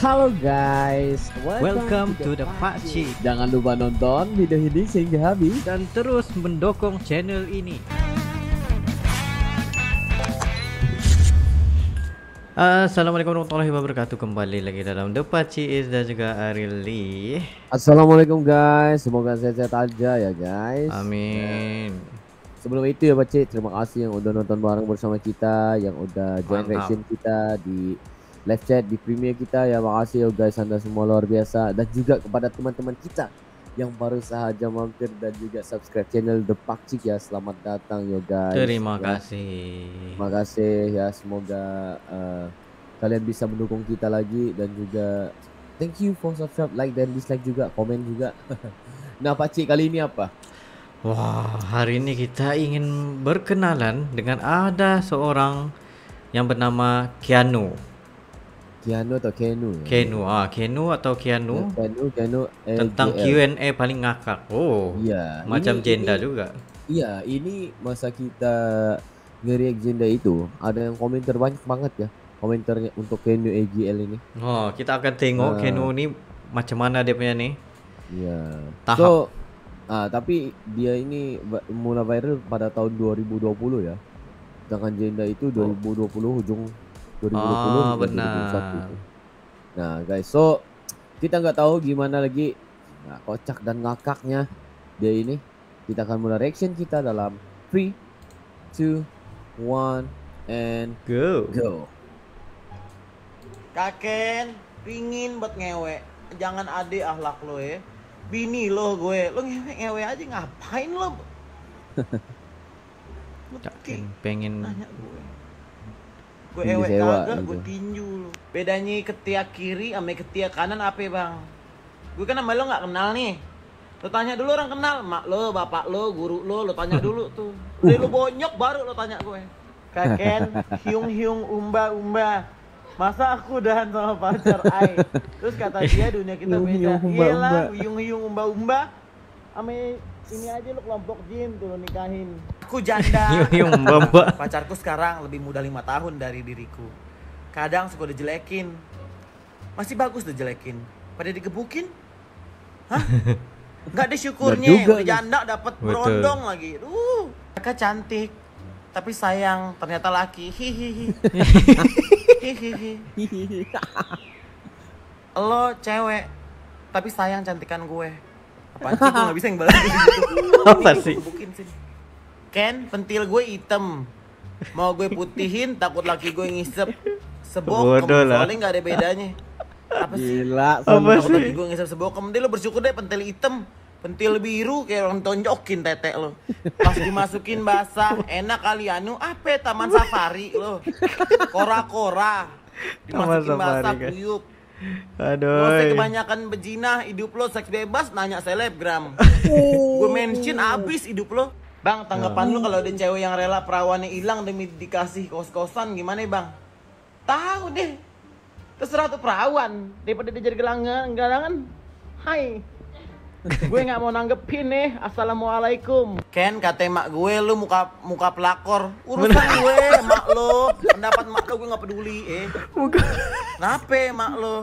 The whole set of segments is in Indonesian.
Halo guys, welcome, welcome to the Pakci. Jangan lupa nonton video ini sehingga habis dan terus mendukung channel ini. Assalamualaikum warahmatullahi wabarakatuh Kembali lagi dalam The is dan juga Arili Assalamualaikum guys Semoga sehat-sehat aja ya guys Amin ya. Sebelum itu ya Pakcik Terima kasih yang udah nonton bareng bersama kita Yang udah join reaction kita di live chat di premier kita ya terima kasih oh guys anda semua luar biasa dan juga kepada teman-teman kita yang baru sahaja mampir dan juga subscribe channel The Pakcik ya selamat datang yo guys terima ya. kasih ya. terima kasih ya semoga uh, kalian bisa mendukung kita lagi dan juga thank you for subscribe like dan dislike juga komen juga nah Pakcik kali ini apa wah hari ini kita ingin berkenalan dengan ada seorang yang bernama Keanu Keanu atau Kenu? Kenu, ah Kenu atau Kianu? Kenu, Kenu. Tentang Q&A paling ngakak. Oh, ya, macam ini, jenda ini, juga. Iya, ini masa kita ngeriak jenda itu ada yang komentar banyak banget ya komentarnya untuk Kenu AGL ini. Oh, kita akan tengok uh, ah. Kenu ini macam mana dia punya nih. Iya. Tahap. So, ah, tapi dia ini mulai viral pada tahun 2020 ya. Sedangkan jenda itu 2020 oh. hujung 2020 oh, benar. 2021. Nah, guys, so kita nggak tahu gimana lagi nah, kocak dan ngakaknya dia ini. Kita akan mulai reaction kita dalam 3 2 1 and go. Go. Kaken pingin buat ngewe. Jangan ade ahlak lo ya. Bini lo gue. Lo ngewe ngewe aja ngapain lo? Kaken pengen Nanya gue gue ewek kagak gue gitu. tinju lu bedanya ketiak kiri sama ketiak kanan apa bang gue kan sama lo nggak kenal nih lo tanya dulu orang kenal mak lo bapak lo guru lo lo tanya dulu tuh udah lo bonyok baru lo tanya gue kaken hiung hiung umba umba masa aku udahan sama pacar ai terus kata dia dunia kita beda Iya lah, hiung hiung umba umba ame ini aja lo kelompok jin tuh lo nikahin aku janda. Iya, iya, Pacarku sekarang lebih muda lima tahun dari diriku. Kadang suka dijelekin. Masih bagus jelekin Pada digebukin. Hah? Enggak ada syukurnya. Juga, udah janda dapat berondong lagi. Uh, mereka cantik. Tapi sayang, ternyata laki. Hihihi. Hihihi. Lo cewek, tapi sayang cantikan gue. Apaan sih? Gue gak bisa yang balas Apa sih? Ken, pentil gue hitam. Mau gue putihin, takut laki gue ngisep. Sebokem, soalnya gak ada bedanya. Apa sih? Gila, apa takut sih? laki gue ngisep sebokem. Dia lo bersyukur deh pentil hitam. Pentil biru kayak orang tonjokin tete lo. Pas dimasukin basah, enak kali anu. Apa ya, taman safari lo? Kora-kora. Dimasukin basah, kuyup. Aduh. Lo iya. kebanyakan bejina, hidup lo seks bebas, nanya selebgram. gue mention abis hidup lo. Bang, tanggapan ya. lu kalau ada cewek yang rela perawannya hilang demi dikasih kos-kosan gimana Bang? Tahu deh. Terserah tuh perawan daripada dia jadi gelangan, gelangan. Hai. gue nggak mau nanggepin nih. Assalamualaikum. Ken, kata emak gue lu muka muka pelakor. Urusan gue, mak lo. Pendapat mak lo gue nggak peduli, eh. Muka. Kenapa emak lo?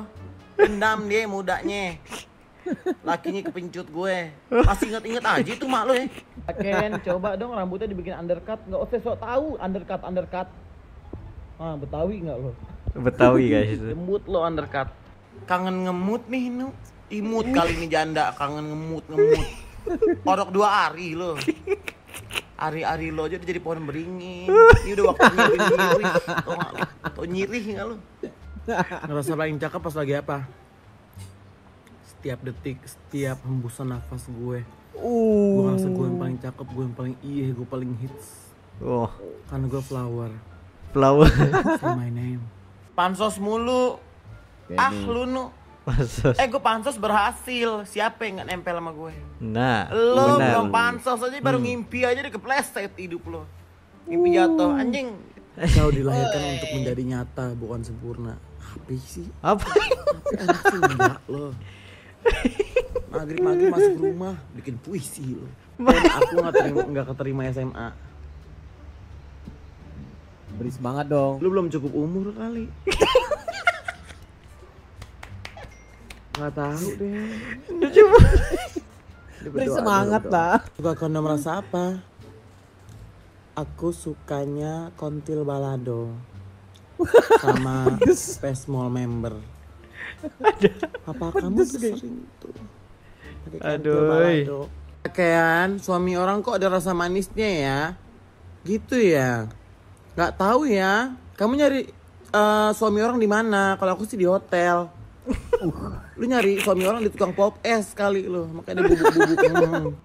Dendam dia mudanya lakinya kepincut gue masih inget-inget aja itu mak lo ya eh. Ken coba dong rambutnya dibikin undercut nggak usah sok tau undercut undercut ah betawi nggak lo betawi guys itu lo undercut kangen ngemut nih nu imut kali ini janda kangen ngemut ngemut orok dua hari lo Ari-ari lo aja udah jadi pohon beringin. Ini udah waktunya nyirih. Tau, tau nyirih nggak lo? Ngerasa paling cakep pas lagi apa? setiap detik setiap hembusan nafas gue uh. gue ngerasa gue yang paling cakep gue yang paling iya gue paling hits oh karena gue flower flower my name pansos mulu ah lu nu pansos eh gue pansos berhasil siapa yang nggak nempel sama gue nah lo belum pansos aja baru hmm. ngimpi aja di kepleset hidup lo ngimpi uh. jatuh anjing kau dilahirkan Wey. untuk menjadi nyata bukan sempurna apa sih apa, apa sih enggak lo maghrib maghrib masuk rumah bikin puisi lo aku nggak terima nggak keterima SMA beris banget dong lu belum cukup umur kali nggak tahu deh cuma beri semangat lah suka kau merasa apa aku sukanya kontil balado sama Pesmol member ada. Apa kamu sering itu? Aduh. Pakaian suami orang kok ada rasa manisnya ya? Gitu ya. Nggak tahu ya. Kamu nyari uh, suami orang di mana? Kalau aku sih di hotel. Uh, lu nyari suami orang di tukang pop es kali lu makanya bubuk-bubuk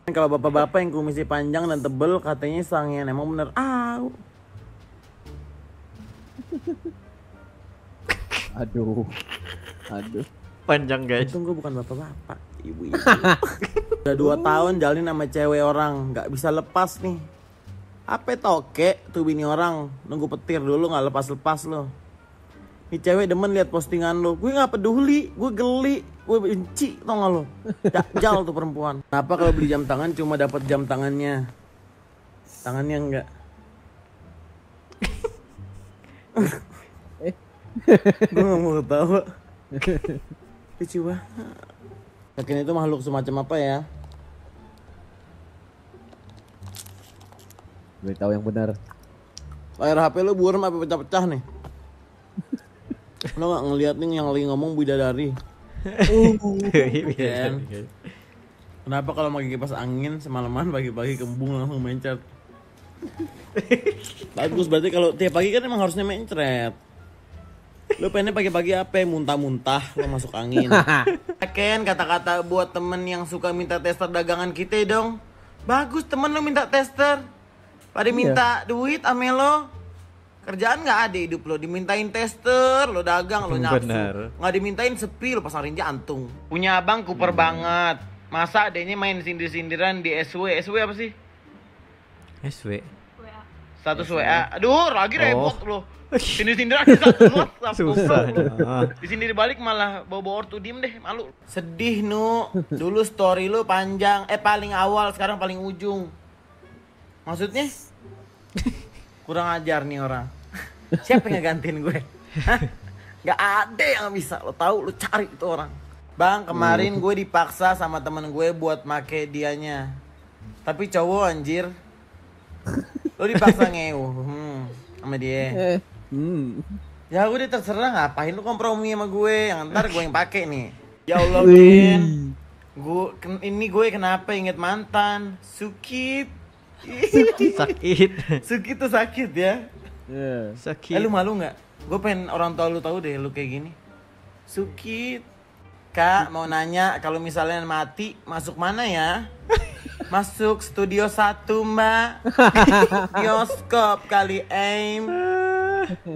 hmm. kalau bapak-bapak yang komisi panjang dan tebel katanya sangen emang bener ah aduh Aduh. Panjang guys. Untung gue bukan bapak-bapak, ibu-ibu. Udah dua tahun jalin sama cewek orang, nggak bisa lepas nih. Apa toke tuh bini orang nunggu petir dulu nggak lepas-lepas lo. Ini cewek demen lihat postingan lo. Gue nggak peduli, gue geli, gue benci tau gak lo. Jal tuh perempuan. Kenapa kalau beli jam tangan cuma dapat jam tangannya? Tangannya enggak. Eh. gue nggak mau ketawa. lucu banget Kraken itu makhluk semacam apa ya Gue tahu yang benar. Layar HP lu buram apa pecah-pecah nih? lo gak ngeliat nih yang lagi ngomong bidadari. Uh, iya, iya. Kan? Kenapa kalau pakai kipas angin semalaman pagi-pagi kembung langsung mencet? Bagus berarti kalau tiap pagi kan emang harusnya mencret. Lu pengennya pagi-pagi apa? Muntah-muntah, lo masuk angin. Ken, kata-kata buat temen yang suka minta tester dagangan kita dong. Bagus temen lu minta tester. Pada iya. minta duit ame lo. Kerjaan nggak ada hidup lo, dimintain tester, lo dagang, lo nyapu. Nggak dimintain sepi, lo rinja antung. Punya abang kuper hmm. banget. Masa adanya main sindir-sindiran di SW. SW apa sih? SW status yes, WA. Aduh, lagi oh. repot loh. Sini sini aja WhatsApp. Susah. Ah. Di sini dibalik malah bawa-bawa ortu diem deh, malu. Sedih nu. Dulu story lu panjang, eh paling awal, sekarang paling ujung. Maksudnya? Kurang ajar nih orang. Siapa yang ngegantiin gue? Gak ada yang bisa. Lo tahu, lo cari itu orang. Bang, hmm. kemarin gue dipaksa sama temen gue buat make dianya. Tapi cowok anjir lu dipaksa ngeu hmm, sama dia eh, hmm. ya udah terserah ngapain lu kompromi sama gue yang ntar gue yang pakai nih ya allah gue ini gue kenapa inget mantan sukit sakit sukit tuh sakit ya yeah. sakit eh, lu malu nggak gue pengen orang tua lu tahu deh lu kayak gini sukit Kak mau nanya kalau misalnya mati masuk mana ya? Masuk studio satu mbak Bioskop kali aim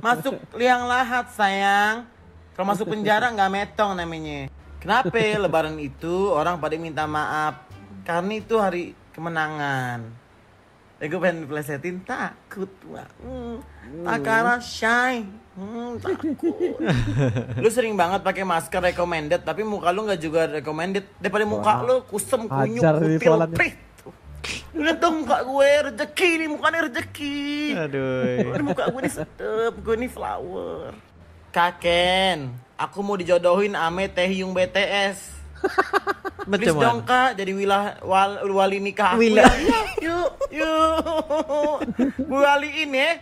Masuk liang lahat sayang Kalau masuk penjara nggak metong namanya Kenapa lebaran itu orang pada minta maaf Karena itu hari kemenangan Aku pengen plesetin takut gua. Hmm, hmm. takara shy. Hmm, takut. lu sering banget pakai masker recommended tapi muka lu nggak juga recommended. Daripada muka lu kusem kunyuk putih Udah kutil muka gue rezeki nih mukanya rezeki. Aduh. muka gue nih sedep, gue nih flower. Kaken, aku mau dijodohin ame Taehyung BTS. Macam Please dong kak jadi wilah wal, wali nikah aku Wilah ya. Iya, yuk, yuk. Gue waliin ya.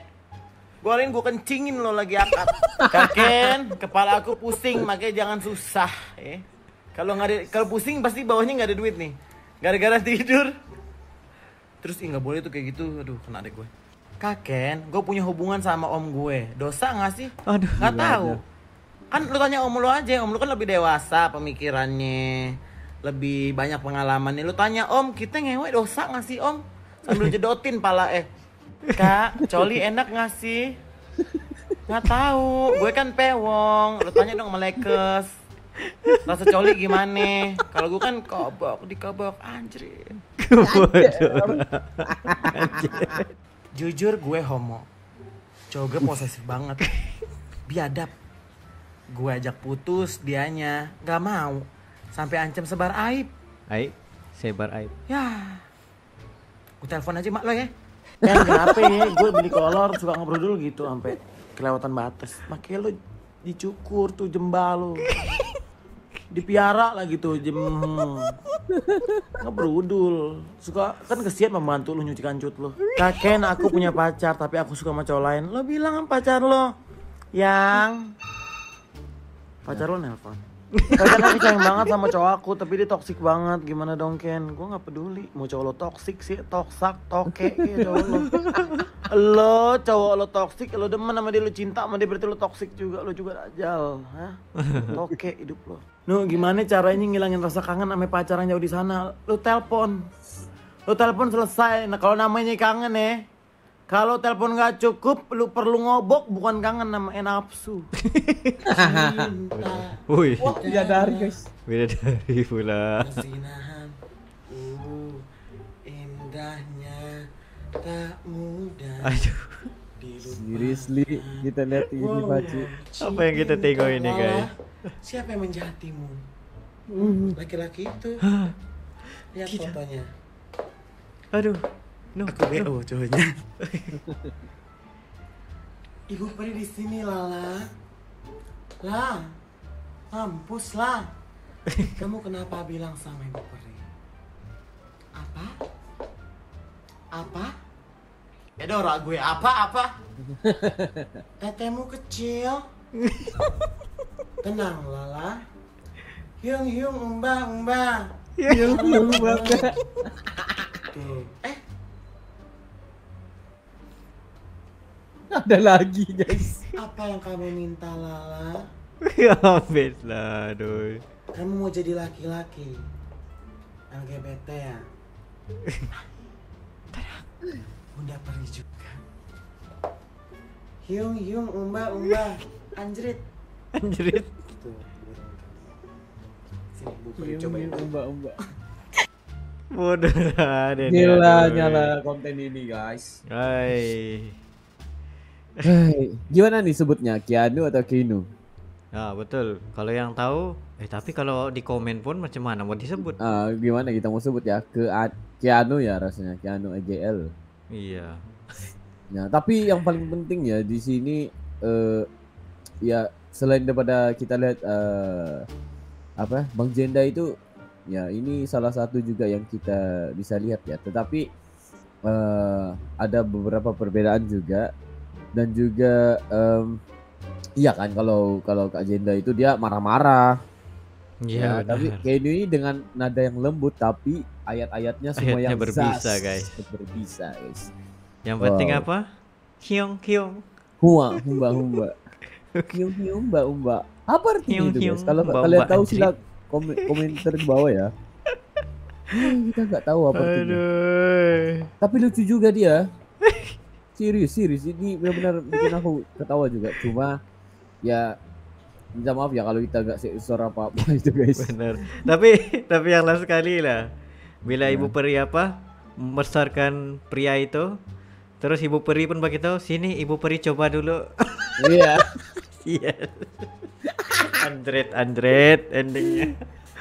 Gue waliin gue kencingin lo lagi akad. Kaken, kepala aku pusing makanya jangan susah Eh. Kalau nggak kalau pusing pasti bawahnya nggak ada duit nih. Gara-gara tidur. Terus ih nggak boleh tuh kayak gitu. Aduh, kena deh gue. Kaken, gue punya hubungan sama om gue. Dosa nggak sih? Aduh, nggak tahu. Aduh kan lu tanya om lu aja om lu kan lebih dewasa pemikirannya lebih banyak pengalaman nih lu tanya om kita ngewe dosa nggak sih om sambil jedotin pala eh kak coli enak nggak sih nggak tahu gue kan pewong lu tanya dong melekes rasa coli gimana kalau gue kan kobok di kobok anjir jujur gue homo cowok gue posesif banget biadab Gue ajak putus dianya, gak mau. Sampai ancam sebar aib. Aib? Sebar aib. Ya. Gue telepon aja mak lo ya. Eh kenapa ya? Gue beli kolor suka ngobrol dulu gitu sampai kelewatan batas. Makanya lo dicukur tuh jembal lo. Dipiara lah gitu jem ngebrudul suka kan kesian membantu lu nyuci kancut lu kaken aku punya pacar tapi aku suka sama cowok lain lo bilang pacar lo yang pacar lo nelpon pacar kan aku sayang banget sama cowok aku tapi dia toksik banget gimana dong Ken gue nggak peduli mau cowok lo toksik sih toksak toke ya cowok lo lo cowok lo toksik lo demen sama dia lo cinta sama dia berarti lo toksik juga lo juga ajal hah toke hidup lo nu gimana caranya ngilangin rasa kangen sama pacaran jauh di sana lo telpon, lo telpon selesai nah kalau namanya kangen ya kalau telepon gak cukup, lu perlu ngobok bukan kangen sama Enapsu. Eh, Wih. beda dari guys. dari pula. Kesinahan, uh, indahnya tak mudah. Aduh. Seriously, kita lihat ini wow. Apa yang kita tengok ini guys? Siapa yang menjahatimu? Hmm. Laki-laki itu. Lihat fotonya. Aduh no ke BO cowoknya ibu peri di sini lala lah mampus lah kamu kenapa bilang sama ibu peri apa apa ya dora gue apa apa tetemu kecil tenang lala hiung hiung umba umba hiung umba umba eh Ada lagi guys. Apa yang kamu minta Lala? ya habis lah, aduh. Kamu mau jadi laki-laki LGBT ya? bunda pergi juga. Hyung hyung umba umba anjrit. Anjrit. Tuh, bu, pergi Umba umba. Bodoh, Gila nyala konten ini guys. Hai. Gimana nih sebutnya? Keanu atau Keanu? Ya betul. Kalau yang tahu, eh tapi kalau di komen pun macam mana mau disebut? Ah, gimana kita mau sebut ya? Ke Keanu ya rasanya, Keanu AJL. Iya. Nah, tapi yang paling penting ya di sini uh, ya selain daripada kita lihat uh, apa Bang Jenda itu ya ini salah satu juga yang kita bisa lihat ya. Tetapi uh, ada beberapa perbedaan juga dan juga um, iya kan kalau kalau Kak Jenda itu dia marah-marah. Iya. -marah. Eh, nah, tapi kayak ini dengan nada yang lembut tapi ayat-ayatnya semua ayatnya yang berbisa zas, guys. Berbisa guys. Yang wow. penting apa? Kiong kiong. Hua, humba humba. kiong kiong humba, umba. Apa artinya hiung, itu guys? Kalau kalian tahu sila komen, komentar di bawah ya. kita nggak tahu apa artinya. Tapi lucu juga dia. serius serius ini benar-benar bikin aku ketawa juga cuma ya minta maaf ya kalau kita nggak sensor apa apa itu guys benar tapi tapi yang lain sekali lah bila iya. ibu peri apa membesarkan pria itu terus ibu peri pun begitu. sini ibu peri coba dulu iya iya Andret Andret endingnya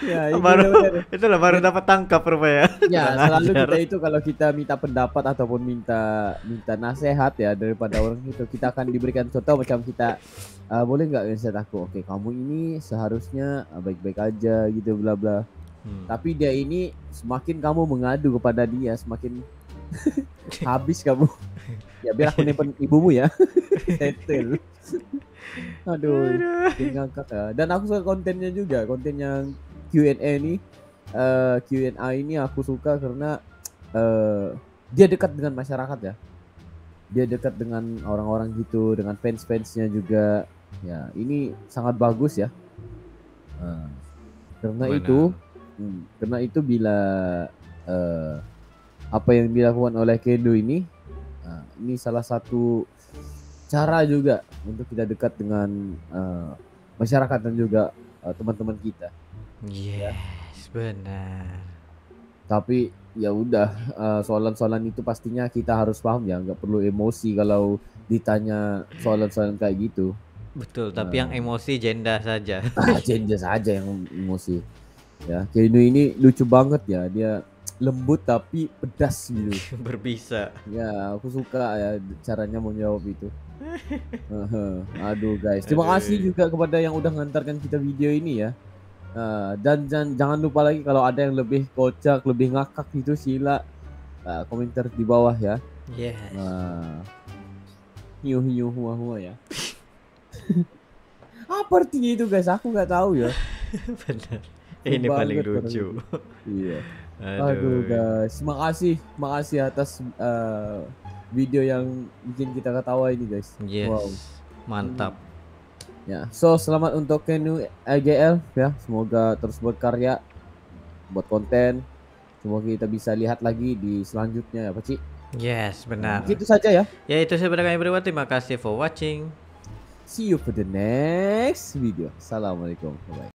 ya, itu baru itu lah baru dapat tangkap rupanya. Ya, ya selalu kita itu kalau kita minta pendapat ataupun minta minta nasihat ya daripada orang itu kita akan diberikan contoh macam kita uh, boleh nggak nasihat aku? Oke, kamu ini seharusnya ah, baik-baik aja gitu bla bla. Hmm. Tapi dia ini semakin kamu mengadu kepada dia semakin habis kamu. ya biar aku nempel ibumu ya. Settle. Aduh, Aduh. ya. Dan aku suka kontennya juga, konten yang Q&A ini uh, eh, Q&A ini aku suka karena uh, dia dekat dengan masyarakat ya. Dia dekat dengan orang-orang gitu, dengan fans-fansnya juga. Ya, ini sangat bagus ya. Uh, karena Benar. itu, hmm, karena itu bila uh, apa yang dilakukan oleh Kendo ini, uh, ini salah satu cara juga untuk kita dekat dengan uh, masyarakat dan juga teman-teman uh, teman -teman kita. Yes, ya. benar. Tapi ya udah uh, soalan-soalan itu pastinya kita harus paham ya, nggak perlu emosi kalau ditanya soalan-soalan kayak gitu. Betul, tapi uh, yang emosi jenda saja. Ah, jenda saja yang emosi. Ya, Kino ini lucu banget ya. Dia lembut tapi pedas gitu. Berbisa. Ya, aku suka ya caranya mau jawab itu. Aduh guys, terima kasih juga kepada yang udah ngantarkan kita video ini ya. Eh, dan, dan jangan lupa lagi kalau ada yang lebih kocak, lebih ngakak gitu sila uh, eh, komentar di bawah ya. Yes. Uh, hiu hiu hua hua ya. Apa artinya itu guys? Aku nggak tahu ya. Benar. Ini Bang paling lucu. iya. Aduh. Aduh guys, makasih, makasih atas uh, video yang bikin kita ketawa ini guys. Yes. Wow. Mantap. Hmm Ya, so selamat untuk Kenu AJL ya. Semoga terus buat karya, buat konten. Semoga kita bisa lihat lagi di selanjutnya ya, Pak Cik. Yes, benar. Nah, itu saja ya. Ya, itu sebenarnya berdua. Terima kasih for watching. See you for the next video. Assalamualaikum. Bye.